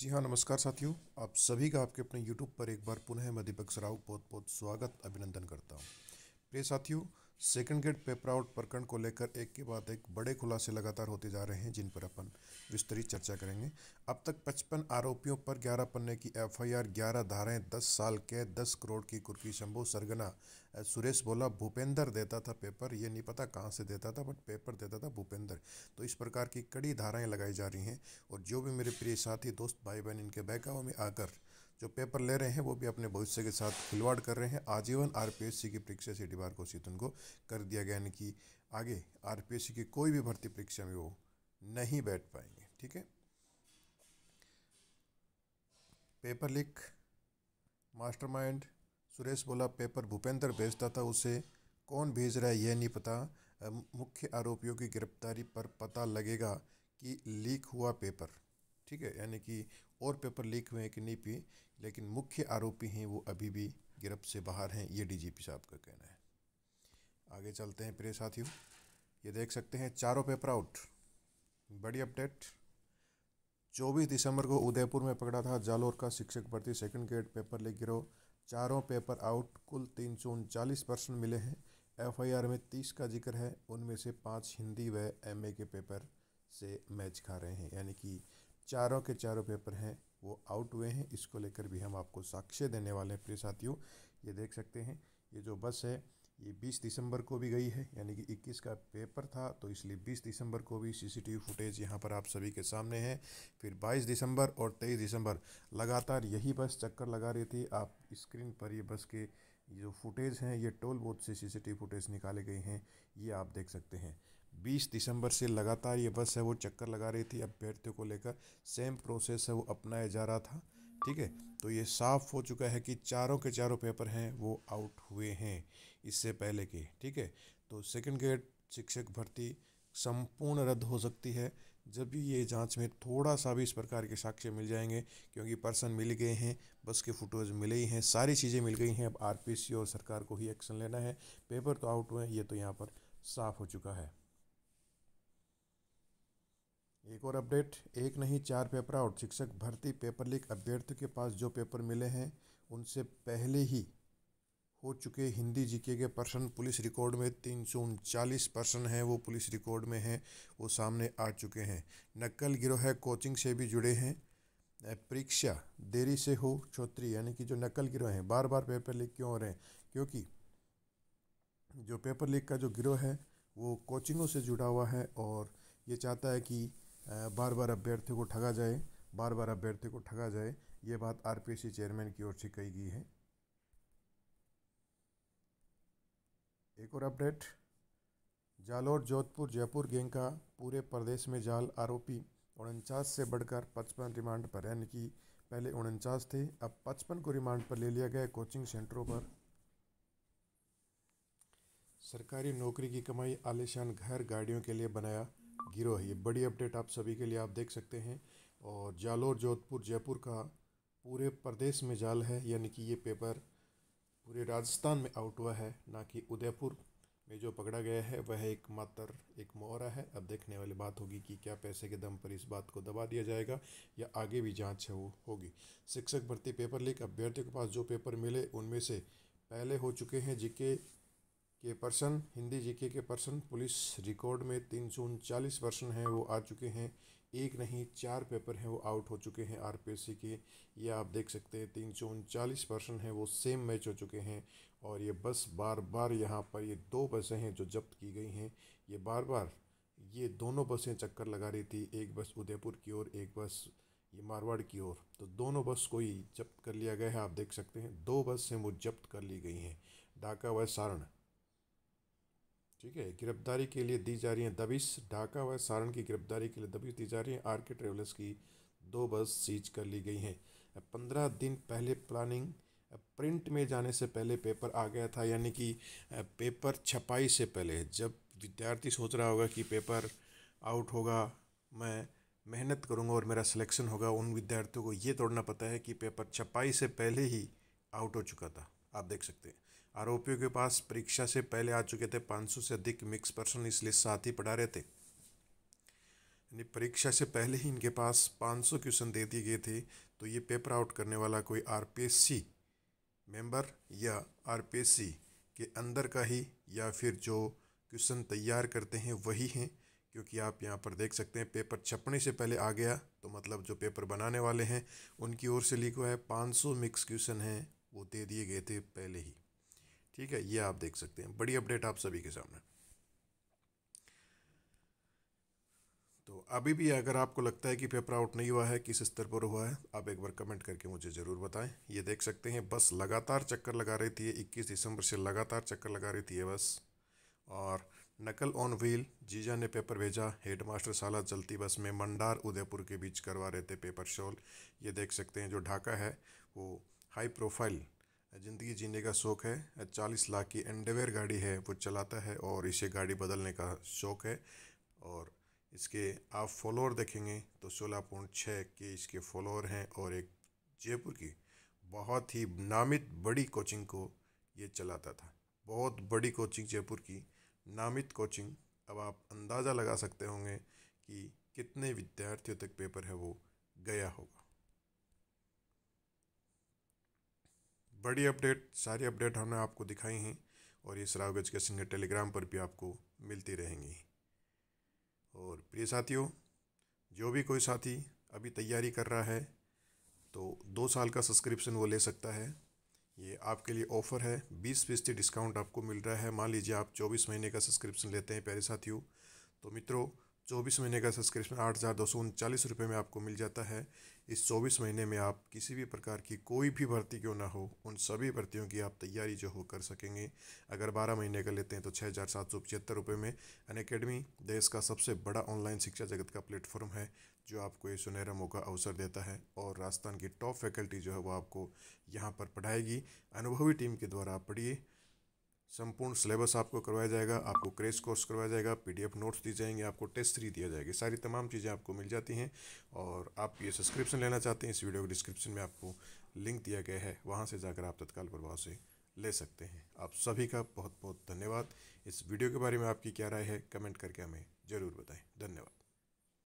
जी हाँ नमस्कार साथियों आप सभी का आपके अपने यूट्यूब पर एक बार पुनः मैं दीपक सराव बहुत बहुत स्वागत अभिनंदन करता हूँ प्रिय साथियों सेकंड ग्रेड पेपर आउट प्रकरण को लेकर एक के बाद एक बड़े खुलासे लगातार होते जा रहे हैं जिन पर अपन विस्तृत चर्चा करेंगे अब तक 55 आरोपियों पर 11 पन्ने की एफआईआर 11 धाराएं 10 साल के 10 करोड़ की कुर्की शंभू सरगना सुरेश बोला भूपेंद्र देता था पेपर ये नहीं पता कहाँ से देता था बट पेपर देता था भूपेंद्र तो इस प्रकार की कड़ी धाराएँ लगाई जा रही हैं और जो भी मेरे प्रिय साथी दोस्त भाई बहन इनके बहकाव में आकर जो पेपर ले रहे हैं वो भी अपने भविष्य के साथ खिलवाड़ कर रहे हैं आजीवन आर की परीक्षा सी बार घोषित उनको कर दिया गया यानी कि आगे आर की कोई भी भर्ती परीक्षा में वो नहीं बैठ पाएंगे ठीक है पेपर लीक मास्टरमाइंड सुरेश बोला पेपर भूपेंद्र भेजता था उसे कौन भेज रहा है यह नहीं पता मुख्य आरोपियों की गिरफ्तारी पर पता लगेगा कि लीक हुआ पेपर ठीक है यानी कि और पेपर लीक हुए हैं कि नहीं पिए लेकिन मुख्य आरोपी हैं वो अभी भी गिरफ्त से बाहर हैं ये डीजीपी साहब का कहना है आगे चलते हैं प्रिय साथियों ये देख सकते हैं चारों पेपर आउट बड़ी अपडेट 24 दिसंबर को उदयपुर में पकड़ा था जालोर का शिक्षक भर्ती सेकंड ग्रेड पेपर लीक गिरोह चारों पेपर आउट कुल तीन सौ उनचालीस पर्सन मिले हैं एफआईआर में तीस का जिक्र है उनमें से पाँच हिंदी व एमए के पेपर से मैच खा रहे हैं यानी कि चारों के चारों पेपर हैं वो आउट हुए हैं इसको लेकर भी हम आपको साक्ष्य देने वाले हैं प्रिय साथियों ये देख सकते हैं ये जो बस है ये 20 दिसंबर को भी गई है यानी कि 21 का पेपर था तो इसलिए 20 दिसंबर को भी सीसीटीवी फुटेज यहाँ पर आप सभी के सामने है फिर 22 दिसंबर और 23 दिसंबर लगातार यही बस चक्कर लगा रही थी आप स्क्रीन पर ये बस के जो फुटेज हैं ये टोल बोथ से सीसीटीवी फुटेज निकाले गए हैं ये आप देख सकते हैं बीस दिसंबर से लगातार ये बस है वो चक्कर लगा रही थी अभ्यर्थियों को लेकर सेम प्रोसेस है वो अपनाया जा रहा था ठीक है तो ये साफ हो चुका है कि चारों के चारों पेपर हैं वो आउट हुए हैं इससे पहले के ठीक है तो सेकंड ग्रेड शिक्षक भर्ती संपूर्ण रद्द हो सकती है जब भी ये जांच में थोड़ा सा भी इस प्रकार के साक्ष्य मिल जाएंगे क्योंकि पर्सन मिल गए हैं बस के फोटोज मिले ही हैं सारी चीज़ें मिल गई हैं अब आरपीसी और सरकार को ही एक्शन लेना है पेपर तो आउट हुए ये तो यहाँ पर साफ हो चुका है एक और अपडेट एक नहीं चार पेपर आउट शिक्षक भर्ती पेपर लीक अभ्यर्थियों के पास जो पेपर मिले हैं उनसे पहले ही हो चुके हिंदी जीके के पर्सन पुलिस रिकॉर्ड में तीन सौ उनचालीस पर्सन हैं वो पुलिस रिकॉर्ड में हैं वो सामने आ चुके हैं नक्कल गिरोह कोचिंग से भी जुड़े हैं परीक्षा देरी से हो छोत्री यानी कि जो नकल गिरोह हैं बार बार पेपर लीक क्यों हो रहे हैं क्योंकि जो पेपर लीक का जो गिरोह है वो कोचिंगों से जुड़ा हुआ है और ये चाहता है कि बार बार अभ्यर्थी को ठगा जाए बार बार अभ्यर्थी को ठगा जाए ये बात आर चेयरमैन की ओर से कही गई है एक और अपडेट जालोर जोधपुर जयपुर गैंग का पूरे प्रदेश में जाल आरोपी उनचास से बढ़कर पचपन रिमांड पर यानी कि पहले उनचास थे अब पचपन को रिमांड पर ले लिया गया कोचिंग सेंटरों पर सरकारी नौकरी की कमाई आलिशान घर गाड़ियों के लिए बनाया गिरोह ये बड़ी अपडेट आप सभी के लिए आप देख सकते हैं और जालोर जोधपुर जयपुर का पूरे प्रदेश में जाल है यानी कि ये पेपर पूरे राजस्थान में आउट हुआ है ना कि उदयपुर में जो पकड़ा गया है वह एक मात्र एक मोहरा है अब देखने वाली बात होगी कि क्या पैसे के दम पर इस बात को दबा दिया जाएगा या आगे भी जांच है वो होगी शिक्षक भर्ती पेपर लीक अभ्यर्थियों के पास जो पेपर मिले उनमें से पहले हो चुके हैं जिके के पर्सन हिंदी जीके के पर्सन पुलिस रिकॉर्ड में तीन सौ उनचालीस पर्सन हैं वो आ चुके हैं एक नहीं चार पेपर हैं वो आउट हो चुके हैं आर के ये आप देख सकते हैं तीन सौ उनचालीस पर्सन हैं वो सेम मैच हो चुके हैं और ये बस बार बार यहाँ पर ये दो बसें हैं जो जब्त की गई हैं ये बार बार ये दोनों बसें चक्कर लगा रही थी एक बस उदयपुर की ओर एक बस ये मारवाड़ की ओर तो दोनों बस को ही जब्त कर लिया गया है आप देख सकते हैं दो बस हैं वो जब्त कर ली गई हैं ढाका व सारण ठीक है गिरफ्तारी के लिए दी जा रही है दबिश ढाका व सारण की गिरफ्तारी के लिए दबिश दी जा रही है आर के ट्रेवल्स की दो बस सीज कर ली गई हैं पंद्रह दिन पहले प्लानिंग प्रिंट में जाने से पहले पेपर आ गया था यानी कि पेपर छपाई से पहले जब विद्यार्थी सोच रहा होगा कि पेपर आउट होगा मैं मेहनत करूंगा और मेरा सिलेक्शन होगा उन विद्यार्थियों को ये तोड़ना पता है कि पेपर छपाई से पहले ही आउट हो चुका था आप देख सकते हैं आरोपियों के पास परीक्षा से पहले आ चुके थे 500 से अधिक मिक्स पर्सन इसलिए साथ ही पढ़ा रहे थे यानी परीक्षा से पहले ही इनके पास 500 क्वेश्चन दे दिए गए थे तो ये पेपर आउट करने वाला कोई आर मेंबर या आर के अंदर का ही या फिर जो क्वेश्चन तैयार करते हैं वही हैं क्योंकि आप यहाँ पर देख सकते हैं पेपर छपने से पहले आ गया तो मतलब जो पेपर बनाने वाले हैं उनकी ओर से लिखा है 500 मिक्स क्वेश्चन हैं वो दे दिए गए थे पहले ही ठीक है ये आप देख सकते हैं बड़ी अपडेट आप सभी के सामने तो अभी भी अगर आपको लगता है कि पेपर आउट नहीं हुआ है किस स्तर पर हुआ है आप एक बार कमेंट करके मुझे ज़रूर बताएं ये देख सकते हैं बस लगातार चक्कर लगा रही थी इक्कीस दिसंबर से लगातार चक्कर लगा रही थी बस और नकल ऑन व्हील जीजा ने पेपर भेजा हेडमास्टर साला चलती बस में मंडार उदयपुर के बीच करवा रहे थे पेपर शॉल ये देख सकते हैं जो ढाका है वो हाई प्रोफाइल ज़िंदगी जीने का शौक़ है चालीस लाख की एंडेवेयर गाड़ी है वो चलाता है और इसे गाड़ी बदलने का शौक़ है और इसके आप फॉलोअर देखेंगे तो सोलह पॉइंट छः के इसके फॉलोअर हैं और एक जयपुर की बहुत ही नामित बड़ी कोचिंग को ये चलाता था बहुत बड़ी कोचिंग जयपुर की नामित कोचिंग अब आप अंदाज़ा लगा सकते होंगे कि कितने विद्यार्थियों तक पेपर है वो गया होगा बड़ी अपडेट सारी अपडेट हमने आपको दिखाई हैं और ये सराग गज के टेलीग्राम पर भी आपको मिलती रहेंगी और प्रिय साथियों जो भी कोई साथी अभी तैयारी कर रहा है तो दो साल का सब्सक्रिप्शन वो ले सकता है ये आपके लिए ऑफ़र है बीस फीसदी डिस्काउंट आपको मिल रहा है मान लीजिए आप चौबीस महीने का सब्सक्रिप्शन लेते हैं प्यारे साथियों तो मित्रों चौबीस महीने का सब्सक्रिप्शन आठ हज़ार दो सौ उनचालीस रुपये में आपको मिल जाता है इस चौबीस महीने में आप किसी भी प्रकार की कोई भी भर्ती क्यों ना हो उन सभी भर्तियों की आप तैयारी जो हो कर सकेंगे अगर बारह महीने का लेते हैं तो छः हज़ार सात सौ पचहत्तर रुपये में अन अकेडमी देश का सबसे बड़ा ऑनलाइन शिक्षा जगत का प्लेटफॉर्म है जो आपको ये सुनहरा मौका अवसर देता है और राजस्थान की टॉप फैकल्टी जो है वो आपको यहाँ पर पढ़ाएगी अनुभवी टीम के द्वारा आप पढ़िए संपूर्ण सिलेबस आपको करवाया जाएगा आपको क्रेश कोर्स करवाया जाएगा पीडीएफ नोट्स दी जाएंगे आपको टेस्ट थ्री दिया जाएगा सारी तमाम चीज़ें आपको मिल जाती हैं और आप ये सब्सक्रिप्शन लेना चाहते हैं इस वीडियो के डिस्क्रिप्शन में आपको लिंक दिया गया है वहाँ से जाकर आप तत्काल प्रभाव से ले सकते हैं आप सभी का बहुत बहुत धन्यवाद इस वीडियो के बारे में आपकी क्या राय है कमेंट करके हमें ज़रूर बताएँ धन्यवाद